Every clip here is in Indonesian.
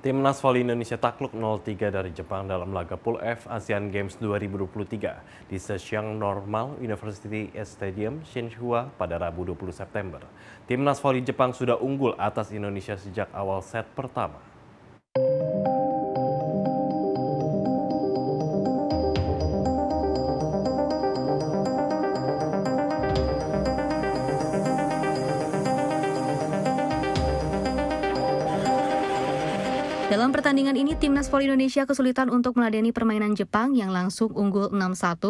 Timnas Voli Indonesia takluk 0-3 dari Jepang dalam laga Pool F Asian Games 2023 di Zhejiang Normal University Stadium, Shinhua pada Rabu 20 September. Timnas Voli Jepang sudah unggul atas Indonesia sejak awal set pertama. Dalam pertandingan ini, Timnas Voli Indonesia kesulitan untuk meladeni permainan Jepang yang langsung unggul 6-1.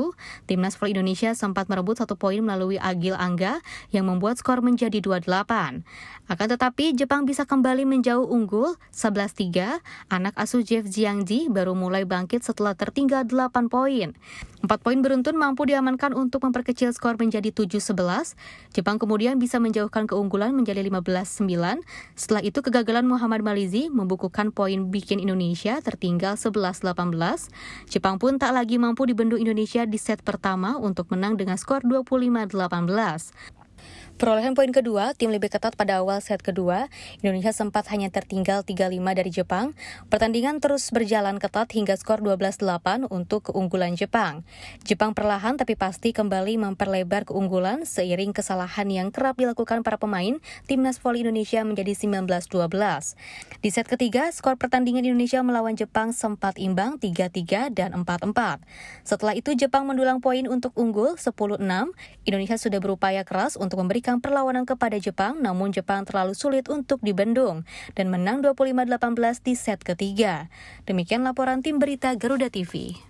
Timnas Voli Indonesia sempat merebut satu poin melalui Agil Angga yang membuat skor menjadi 2-8. Akan tetapi, Jepang bisa kembali menjauh unggul 11-3. Anak asuh Jeff Jiangji baru mulai bangkit setelah tertinggal 8 poin. Empat poin beruntun mampu diamankan untuk memperkecil skor menjadi 7-11. Jepang kemudian bisa menjauhkan keunggulan menjadi 15-9. Setelah itu kegagalan Muhammad Malizi membukukan poin poin bikin Indonesia tertinggal 11-18. Jepang pun tak lagi mampu dibendung Indonesia di set pertama untuk menang dengan skor 25-18. Perolehan poin kedua, tim lebih ketat pada awal set kedua. Indonesia sempat hanya tertinggal 3-5 dari Jepang. Pertandingan terus berjalan ketat hingga skor 12-8 untuk keunggulan Jepang. Jepang perlahan tapi pasti kembali memperlebar keunggulan seiring kesalahan yang kerap dilakukan para pemain timnas voli Indonesia menjadi 19-12. Di set ketiga, skor pertandingan Indonesia melawan Jepang sempat imbang 3-3 dan 4-4. Setelah itu Jepang mendulang poin untuk unggul 10-6. Indonesia sudah berupaya keras untuk memberikan melakukan perlawanan kepada Jepang, namun Jepang terlalu sulit untuk dibendung dan menang 25-18 di set ketiga. Demikian laporan tim berita Garuda TV.